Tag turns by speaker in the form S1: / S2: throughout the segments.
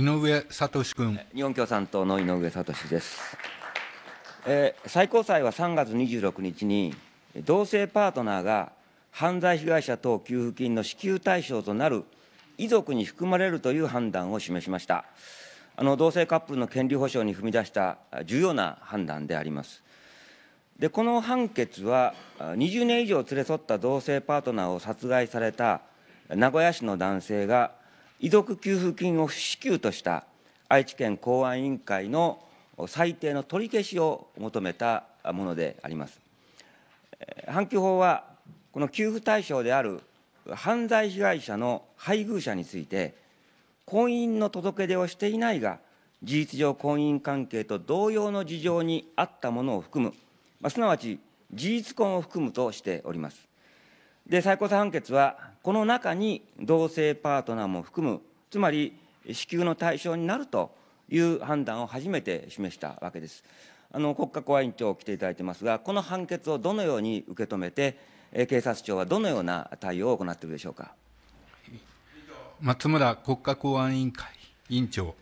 S1: 井上聡君。
S2: 日本共産党の井上聡です。えー、最高裁は3月26日に、同性パートナーが犯罪被害者等給付金の支給対象となる遺族に含まれるという判断を示しました。あの同性カップルの権利保障に踏み出した重要な判断であります。でこの判決は、20年以上連れ添った同性パートナーを殺害された名古屋市の男性が、遺族給付金を不支給とした愛知県公安委員会の裁定の取り消しを求めたものであります。反共法は、この給付対象である犯罪被害者の配偶者について、婚姻の届出をしていないが、事実上婚姻関係と同様の事情にあったものを含む、まあ、すなわち事実婚を含むとしております。で、最高裁判決は、この中に同性パートナーも含むつまり支給の対象になるという判断を初めて示したわけです。あの国家公安委員長来ていただいてますがこの判決をどのように受け止めて警察
S3: 庁はどのような対応を行っているでしょうか
S1: 松村
S2: 国家公
S1: 安委員会委員長、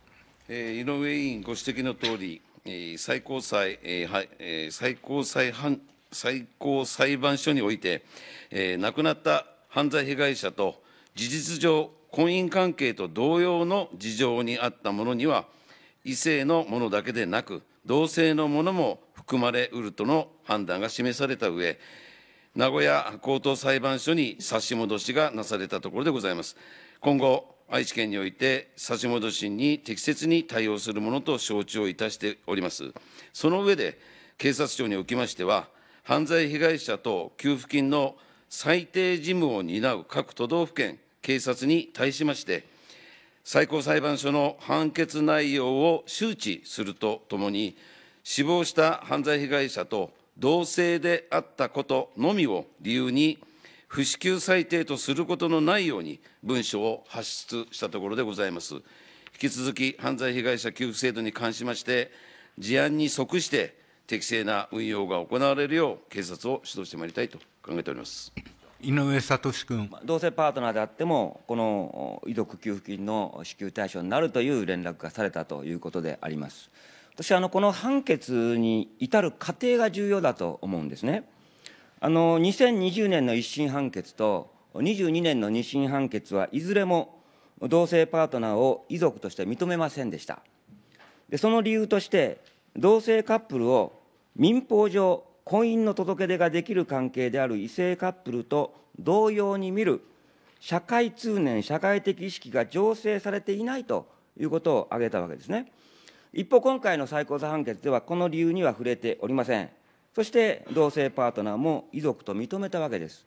S3: え井上委員ご指摘の通り、え最高裁、えー、はえ最高裁判最高裁判所において、え亡くなった犯罪被害者と事実上婚姻関係と同様の事情にあったものには異性のものだけでなく同性のものも含まれうるとの判断が示された上名古屋高等裁判所に差し戻しがなされたところでございます今後愛知県において差し戻しに適切に対応するものと承知をいたしておりますその上で警察庁におきましては犯罪被害者と給付金の最低事務を担う各都道府県、警察に対しまして、最高裁判所の判決内容を周知するとともに、死亡した犯罪被害者と同性であったことのみを理由に、不支給裁定とすることのないように文書を発出したところでございます。引き続き、犯罪被害者給付制度に関しまして、事案に即して適正な運用が行われるよう、警察を指導してまいりたいと考えております。
S2: 井上聡君
S3: 同性パートナーであって
S2: もこの遺族給付金の支給対象になるという連絡がされたということであります私あのこの判決に至る過程が重要だと思うんですねあの2020年の一審判決と22年の二審判決はいずれも同性パートナーを遺族として認めませんでしたでその理由として同性カップルを民法上婚姻の届け出ができる関係である異性カップルと同様に見る社会通念社会的意識が醸成されていないということを挙げたわけですね一方今回の最高裁判決ではこの理由には触れておりませんそして同性パートナーも遺族と認めたわけです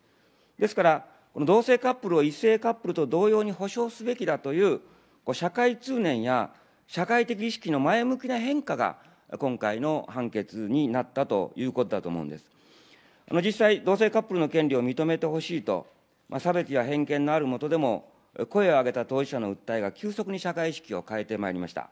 S2: ですからこの同性カップルを異性カップルと同様に保障すべきだというう社会通念や社会的意識の前向きな変化が今回の判決になったということだと思うんです。あの実際、同性カップルの権利を認めてほしいと、まあ、差別や偏見のあるもとでも、声を上げた当事者の訴えが急速に社会意識を変えてまいりました。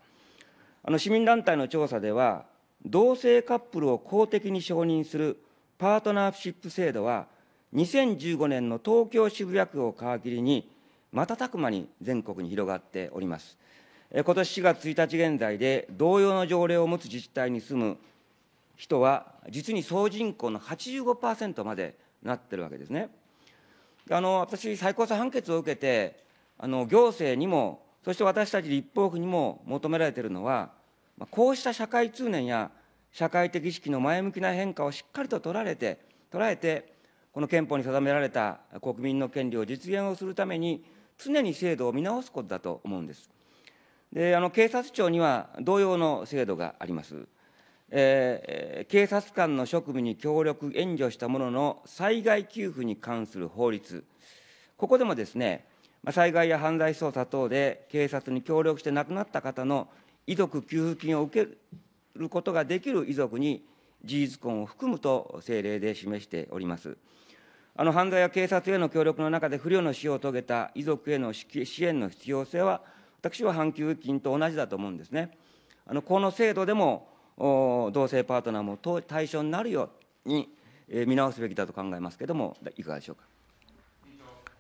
S2: あの市民団体の調査では、同性カップルを公的に承認するパートナーシップ制度は、2015年の東京・渋谷区を皮切りに、瞬く間に全国に広がっております。今年4月1日現在で、同様の条例を持つ自治体に住む人は、実に総人口の85%までなってるわけですね。あの私、最高裁判決を受けて、あの行政にも、そして私たち立法府にも求められているのは、こうした社会通念や社会的意識の前向きな変化をしっかりとて、捉えて、この憲法に定められた国民の権利を実現をするために、常に制度を見直すことだと思うんです。であの警察庁には同様の制度があります、えー、警察官の職務に協力援助したものの災害給付に関する法律ここでもですね災害や犯罪捜査等で警察に協力して亡くなった方の遺族給付金を受けることができる遺族に事実婚を含むと政令で示しております。あの犯罪や警察への協力の中で不慮の死を遂げた遺族への支援の必要性は私は半給金と同じだと思うんですね。あのこの制度でも同性パートナーも対象になるように、え見直すべきだと考えますけれども、いかがでしょうか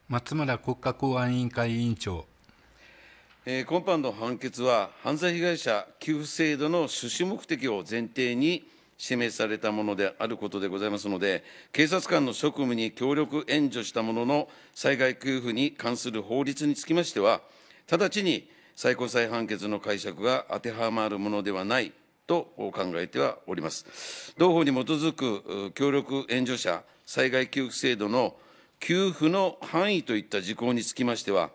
S1: 松村国家公安委員会委員長。
S3: えー、今般の判決は、犯罪被害者給付制度の趣旨目的を前提に、示されたものであることでございますので、警察官の職務に協力援助したものの、災害給付に関する法律につきましては、直ちに最高裁判決の解釈が当てはまるものではないと考えてはおります。同法に基づく協力援助者災害給付制度の給付の範囲といった事項につきましては、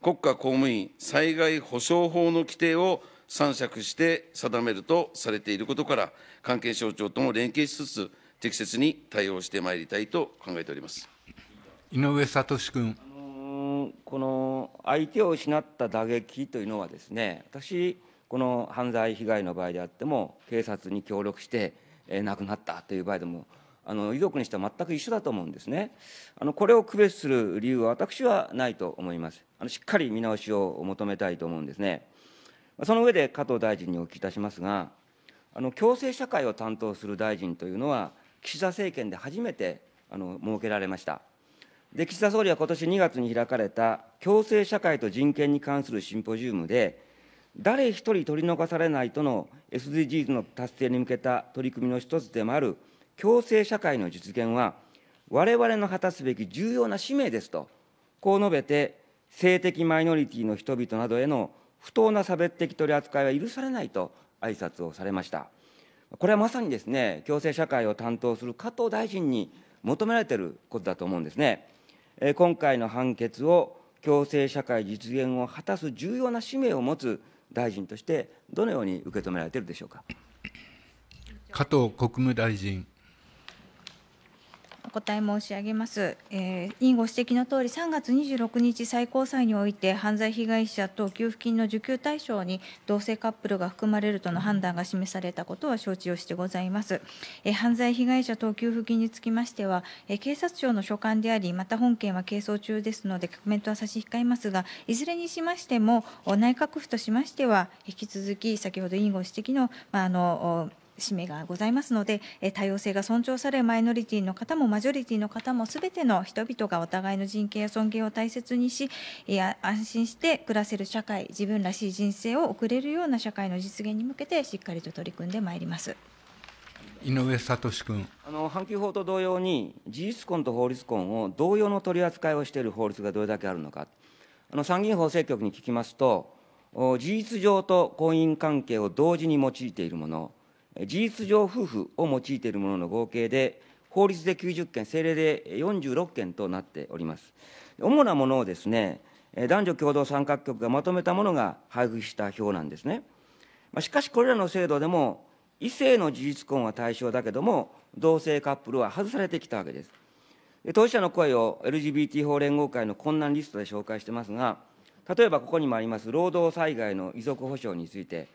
S3: 国家公務員災害補償法の規定を参酌して定めるとされていることから、関係省庁とも連携しつつ、適切に対応してまいりたいと考えております。
S2: 井上聡君。この相手を失った打撃というのはですね私この犯罪被害の場合であっても警察に協力して、え亡くなったという場合でもあの遺族にしては全く一緒だと思うんですねあのこれを区別する理由は私はないと思いますあのしっかり見直しを求めたいと思うんですねその上で加藤大臣にお聞きいたしますがあの共生社会を担当する大臣というのは岸田政権で初めてあの設けられましたで岸田総理は今年2月に開かれた共生社会と人権に関するシンポジウムで、誰一人取り残されないとの SDGs の達成に向けた取り組みの一つでもある共生社会の実現は、我々の果たすべき重要な使命ですと、こう述べて、性的マイノリティの人々などへの不当な差別的取り扱いは許されないと挨拶をされました。これはまさにですね、共生社会を担当する加藤大臣に求められていることだと思うんですね。今回の判決を共生社会実現を果たす重要な使命を持つ大臣として、どのように受け止められているでしょうか。加藤国務大臣。
S4: お答え申し上げます、え委員ご指摘のとおり、3月26日、最高裁において、犯罪被害者等給付金の受給対象に同性カップルが含まれるとの判断が示されたことは承知をしてございます。え犯罪被害者等給付金につきましては、え警察庁の所管であり、また本件は係争中ですので、コメントは差し控えますが、いずれにしましても、内閣府としましては、引き続き、先ほど委員ご指摘の、まあ、あの使命がございますので、え多様性が尊重されマイノリティの方もマジョリティの方も全ての人々がお互いの人権や尊厳を大切にし、え安心して暮らせる社会自分らしい人生を送れるような社会の実現に向けてしっかりと取り組んでまいります。
S1: 井上聡君
S2: あの阪急法と同様に事実婚と法律婚を同様の取り扱いをしている法律がどれだけあるのかあの参議院法制局に聞きますと事実上と婚姻関係を同時に用いているもの事実上夫婦を用いているものの合計で、法律で90件、政令で46件となっております。主なものをですね、男女共同参画局がまとめたものが配布した表なんですね。しかし、これらの制度でも、異性の事実婚は対象だけども、同性カップルは外されてきたわけです。当事者の声を LGBT 法連合会の困難リストで紹介してますが、例えばここにもあります労働災害の遺族保障について、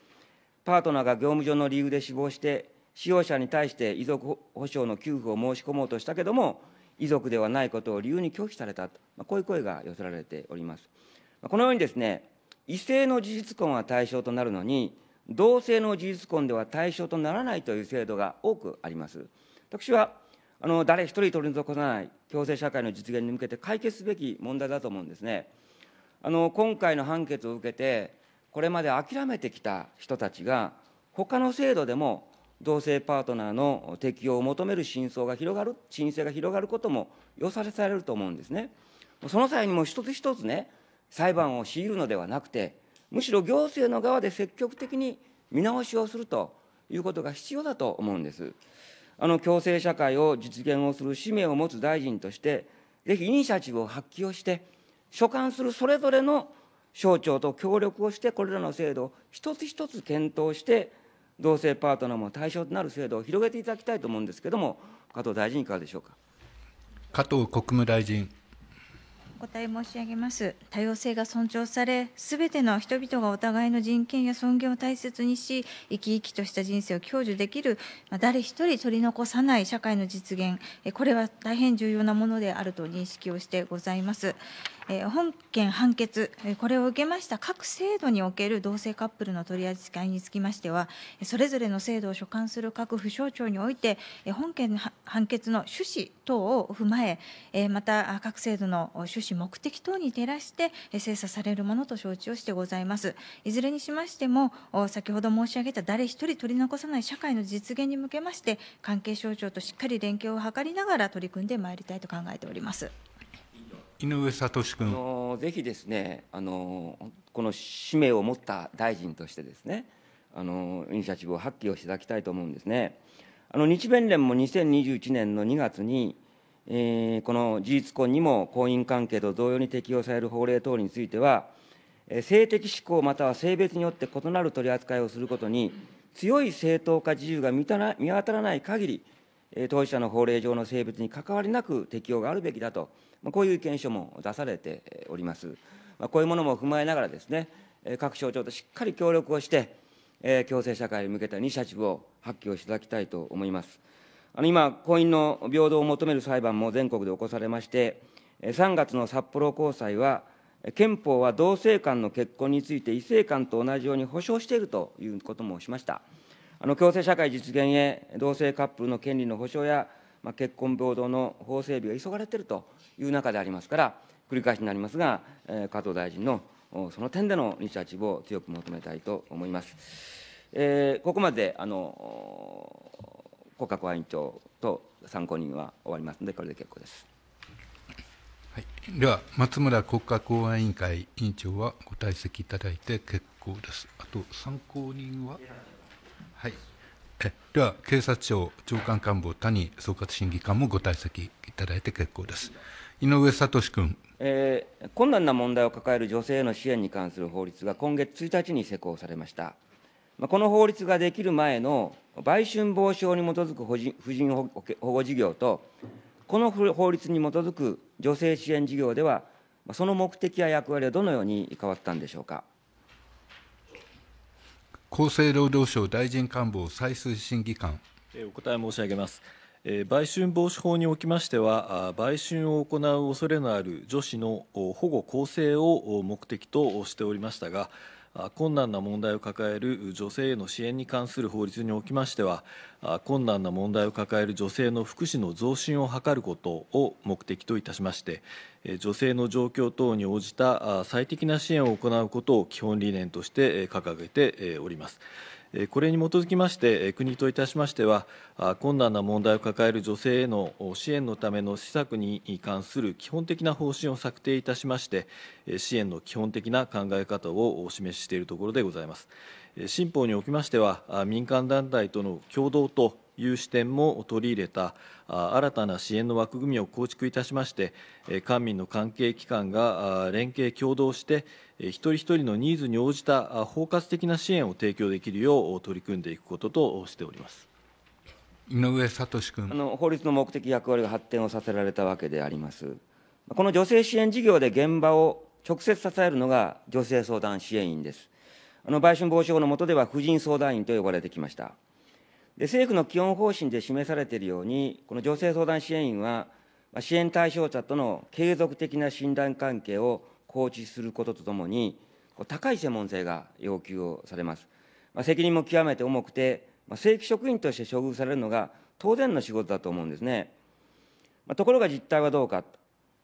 S2: パートナーが業務上の理由で死亡して使用者に対して遺族保障の給付を申し込もうとしたけども遺族ではないことを理由に拒否されたと、まあ、こういう声が寄せられております。このようにですね異性の事実婚は対象となるのに同性の事実婚では対象とならないという制度が多くあります。私はあの誰一人取り除かない共生社会の実現に向けて解決すべき問題だと思うんですね。あの今回の判決を受けてこれまで諦めてきた人たちが、他の制度でも同性パートナーの適用を求める真相が広がる、申請が広がることも予されされると思うんですね。その際にも一つ一つね、裁判を強いるのではなくて、むしろ行政の側で積極的に見直しをするということが必要だと思うんです。あの共生社会を実現をする使命を持つ大臣として、ぜひイニシアチブを発揮をして、所管するそれぞれの省庁と協力をしてこれらの制度を一つ一つ検討して同性パートナーも対象となる制度を広げていただきたいと思うんですけれども加藤大臣いかがでしょうか加藤国務大臣
S4: お答え申し上げます多様性が尊重されすべての人々がお互いの人権や尊厳を大切にし生き生きとした人生を享受できる誰一人取り残さない社会の実現これは大変重要なものであると認識をしてございます本件判決、これを受けました各制度における同性カップルの取り扱いにつきましては、それぞれの制度を所管する各府省庁において、本件判決の趣旨等を踏まえ、また各制度の趣旨、目的等に照らして精査されるものと承知をしてございます。いずれにしましても、先ほど申し上げた誰一人取り残さない社会の実現に向けまして、関係省庁としっかり連携を図りながら取り組んでまいりたいと考えております。
S2: 井上聡君のぜひですねあのこの使命を持った大臣としてですねあのイニシアチブを発揮をしていただきたいと思うんですね。あの日弁連も2021年の2月に、えー、この事実婚にも婚姻関係と同様に適用される法令等については、えー、性的指向または性別によって異なる取り扱いをすることに強い正当化自由が見たな見当たらない限り当事者の法令上の性別に関わりなく適用があるべきだと、こういう意見書も出されております。こういうものも踏まえながらですね、各省庁としっかり協力をして、共生社会に向けたイニシアチブを発揮をしていただきたいと思います。あの今、婚姻の平等を求める裁判も全国で起こされまして、3月の札幌高裁は、憲法は同性間の結婚について異性間と同じように保障しているということもしました。あの共生社会実現へ、同性カップルの権利の保障や、まあ、結婚平等の法整備が急がれているという中でありますから、繰り返しになりますが、えー、加藤大臣のその点でのイニシアチブを強く求めたいと思います。えー、ここまであの国家公安委員長と参考人は終わりますので、これで結構です。
S1: はい、では、松村国家公安委員会委員長はご退席いただいて結構です。あと参考人は。はい、えでは警察庁長官官房谷総括審議官もご退席いただいて結構です井上聡君、
S2: えー、困難な問題を抱える女性への支援に関する法律が今月1日に施行されましたまあ、この法律ができる前の売春防止法に基づく婦人保護事業と、この法律に基づく女性支援事業では、その目的や役割はどのように変わったんでしょうか。
S1: 厚生労働省大臣官房再推審議官。
S5: お答え申し上げます。売春防止法におきましては、売春を行う恐れのある女子の保護・更生を目的としておりましたが、困難な問題を抱える女性への支援に関する法律におきましては困難な問題を抱える女性の福祉の増進を図ることを目的といたしまして女性の状況等に応じた最適な支援を行うことを基本理念として掲げております。これに基づきまして、国といたしましては、困難な問題を抱える女性への支援のための施策に関する基本的な方針を策定いたしまして、支援の基本的な考え方をお示ししているところでございます。新法におきましては、民間団体との共同という視点も取り入れた新たな支援の枠組みを構築いたしまして、官民の関係機関が連携共同して、一人一人のニーズに応じた包括的な支援を提供できるよう取り組んでいくこととしております。
S1: 井上聡君あ
S2: の法律の目的、役割が発展をさせられたわけであります。この女性支援事業で現場を直接支えるのが女性相談支援員です。あの売春防止法の下では、婦人相談員と呼ばれてきました。で政府の基本方針で示されているように、この女性相談支援員は、支援対象者との継続的な診断関係を構築することとともに、高い専門性が要求をされます。まあ、責任も極めて重くて、まあ、正規職員として処遇されるのが当然の仕事だと思うんですね。まあ、ところが実態はどうか、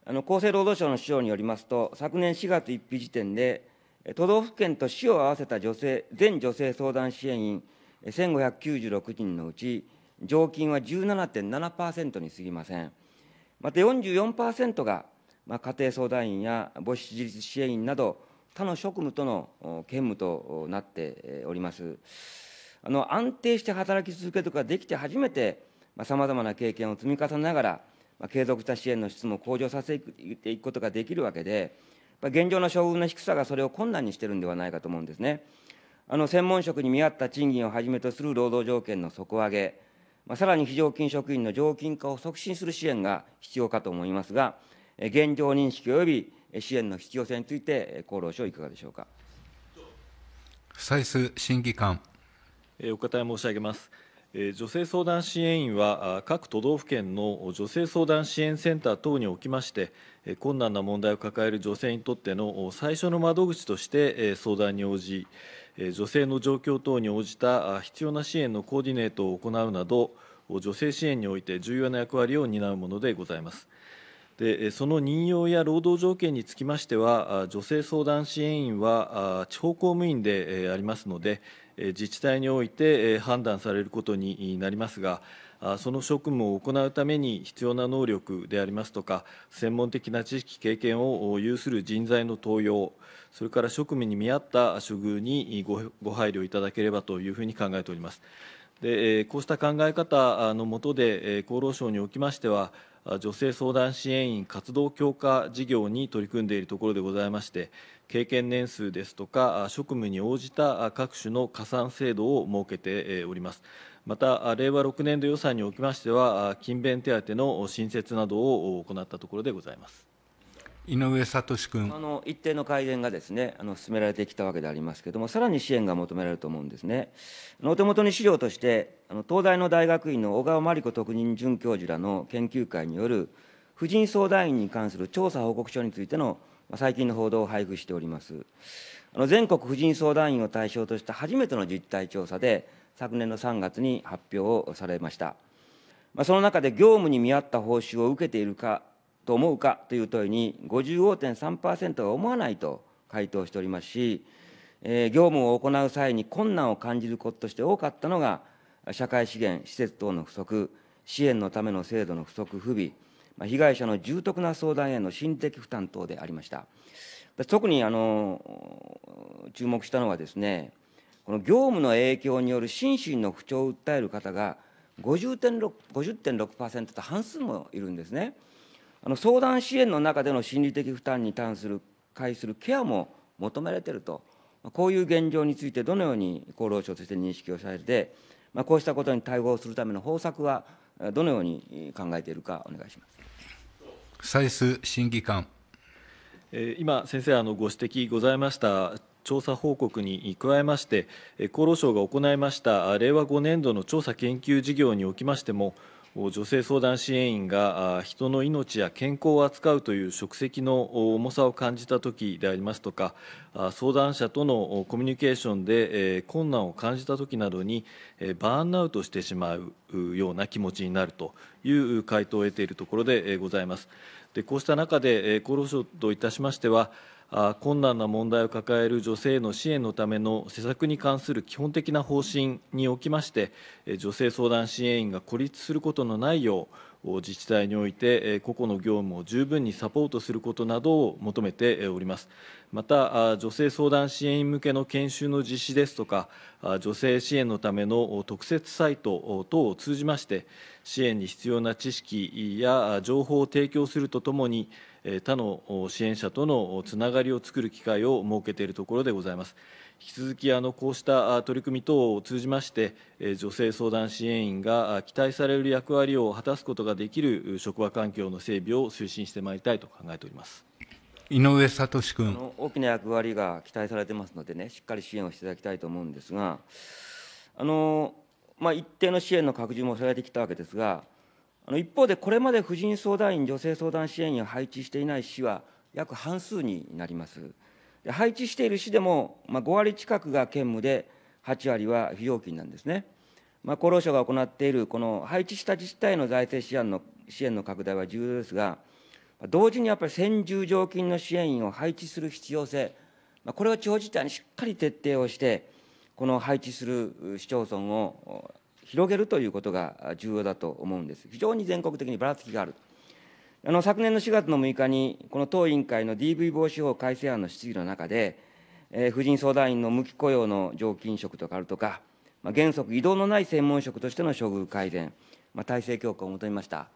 S2: あの厚生労働省の資料によりますと、昨年4月1日時点で、都道府県と市を合わせた女性全女性相談支援員1596人のうち、常勤は17.7%にすぎません。また44%が、まあ、家庭相談員や母子自立支援員など、他の職務との兼務となっております。あの安定して働き続けることができて初めて、さまざ、まな経験を積み重ねながら、まあ、継続した支援の質も向上させていくことができるわけで、まあ、現状の処遇の低さがそれを困難にしているのではないかと思うんですね。あの専門職に見合った賃金をはじめとする労働条件の底上げ、まあ、さらに非常勤職員の常勤化を促進する支援が必要かと思いますが、現状認識及び支援の必要性について、厚労省、いかがでしょうか。
S1: 歳出審議官
S5: お答え申し上げます。女性相談支援員は各都道府県の女性相談支援センター等におきまして困難な問題を抱える女性にとっての最初の窓口として相談に応じ女性の状況等に応じた必要な支援のコーディネートを行うなど女性支援において重要な役割を担うものでございます。でその任用や労働条件につきましては、女性相談支援員は地方公務員でありますので、自治体において判断されることになりますが、その職務を行うために必要な能力でありますとか、専門的な知識、経験を有する人材の登用、それから職務に見合った処遇にご配慮いただければというふうに考えております。でこうした考え方の下で、厚労省におきましては、女性相談支援員活動強化事業に取り組んでいるところでございまして、経験年数ですとか職務に応じた各種の加算制度を設けております。また、令和6年度予算におきましては、勤勉手当の新設などを行ったところでございます。
S1: 井上聡君
S5: あの一定の改善がですねあの進められてきたわけでありますけれども、さ
S2: らに支援が求められると思うんですね。お手元に資料として、あの東大の大学院の小川真理子特任准教授らの研究会による、婦人相談員に関する調査報告書についての最近の報道を配布しておりますあの全国婦人相談員を対象とした初めての実態調査で昨年の3月に発表をされました、まあ、その中で業務に見合った報酬を受けているかと思うかという問いに55.3%は思わないと回答しておりますし、えー、業務を行う際に困難を感じることとして多かったのが社会資源施設等の不足支援のための制度の不足不備被害者の重篤な相談への心的負担等でありました。特にあの注目したのはですね、この業務の影響による心身の不調を訴える方が 50.6%, 50.6と半数もいるんですね。あの相談支援の中での心理的負担に対する対するケアも求められていると、こういう現状についてどのように厚労省として認識をされて、まあ、こうしたことに対応するための方策
S5: はどのように考えているかお願いしま
S1: す。サイス審議官
S5: 今、先生あのご指摘ございました調査報告に加えまして、厚労省が行いました令和5年度の調査研究事業におきましても、女性相談支援員が人の命や健康を扱うという職責の重さを感じたときでありますとか、相談者とのコミュニケーションで困難を感じたときなどに、バーンアウトしてしまうような気持ちになるという回答を得ているところでございます。でこうした中で、厚労省といたしましては、困難な問題を抱える女性の支援のための施策に関する基本的な方針におきまして女性相談支援員が孤立することのないよう自治体において個々の業務を十分にサポートすることなどを求めておりますまた女性相談支援員向けの研修の実施ですとか女性支援のための特設サイト等を通じまして支援に必要な知識や情報を提供するとともに他の支援者とのつながりを作る機会を設けているところでございます。引き続きあのこうした取り組み等を通じまして女性相談支援員が期待される役割を果たすことができる職場環境の整備を推進してまいりたいと考えております
S1: 井上聡君
S5: 大きな役割が期待されてますのでねしっかり支援をして
S2: いただきたいと思うんですがあの、まあ、一定の支援の拡充もされてきたわけですが一方で、これまで婦人相談員、女性相談支援員を配置していない市は、約半数になります。配置している市でも、ま5割近くが兼務で、8割は非常勤なんですね。まあ、厚労省が行っている、この配置した自治体の財政支援の支援の拡大は重要ですが、同時にやっぱり専従常勤の支援員を配置する必要性、まあ、これを地方自治体にしっかり徹底をして、この配置する市町村を広げるということが重要だと思うんです。非常に全国的にばらつきがある。あの昨年の4月の6日に、この当委員会の DV 防止法改正案の質疑の中で、えー、婦人相談員の無期雇用の常勤職とかあるとか、まあ、原則、移動のない専門職としての処遇改善、まあ、体制強化を求めました。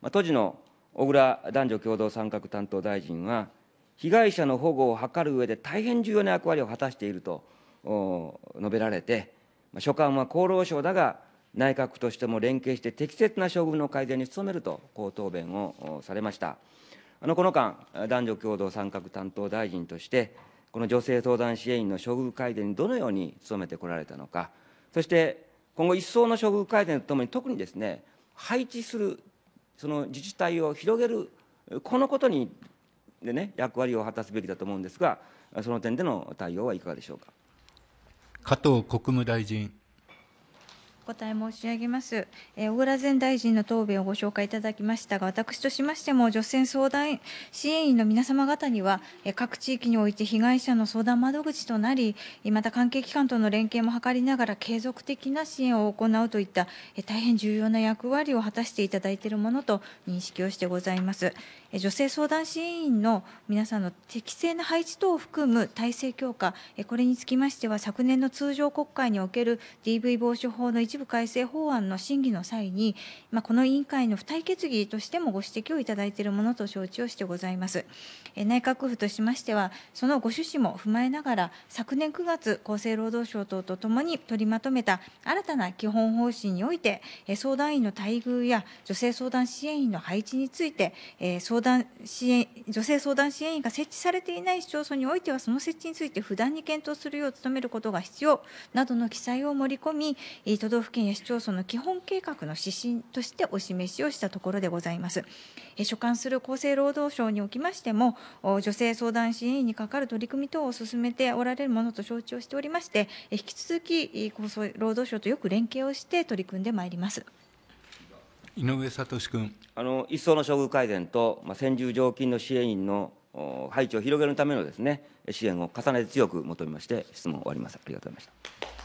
S2: まあ、当時の小倉男女共同参画担当大臣は、被害者の保護を図る上で大変重要な役割を果たしていると述べられて、まあ、所管は厚労省だが、内閣としても連携して適切な処遇の改善に努めると、こう答弁をされました。あのこの間、男女共同参画担当大臣として、この女性相談支援員の処遇改善にどのように努めてこられたのか、そして今後、一層の処遇改善とともに、特にですね、配置する、その自治体を広げる、このことにでね、役割を果たすべきだと思うんですが、その点での対応はいかがでしょうか。加藤国務大臣。
S4: 答え申し上げます、えー、小倉前大臣の答弁をご紹介いただきましたが、私としましても、女性相談支援員の皆様方には、えー、各地域において被害者の相談窓口となり、また関係機関との連携も図りながら、継続的な支援を行うといった、えー、大変重要な役割を果たしていただいているものと認識をしてございます。えー、女性相談支援員の皆さんの適正な配置等を含む体制強化、えー、これにつきましては、昨年の通常国会における DV 防止法の一部部改正法案の審議の際に、まあ、この委員会の付帯決議としてもご指摘をいただいているものと承知をしてございます。え内閣府としましては、そのご趣旨も踏まえながら、昨年9月、厚生労働省等とともに取りまとめた新たな基本方針において、相談員の待遇や女性相談支援員の配置について、相談支援女性相談支援員が設置されていない市町村においては、その設置について不断に検討するよう努めることが必要などの記載を盛り込み、都道府府県や市町村の基本計画の指針としてお示しをしたところでございます。所管する厚生労働省におきましても、女性相談支援員にかかる取り組み等を進めておられるものと承知をしておりまして、引き続き厚生労働省とよく連携をして取り組んでまいります。
S1: 井上聡君
S2: あの一層の処遇改善と、まあ、先住常勤の支援員の配置を広げるためのです、ね、支援を重ねて強く求めまして、質問を終わります。ありがとうございました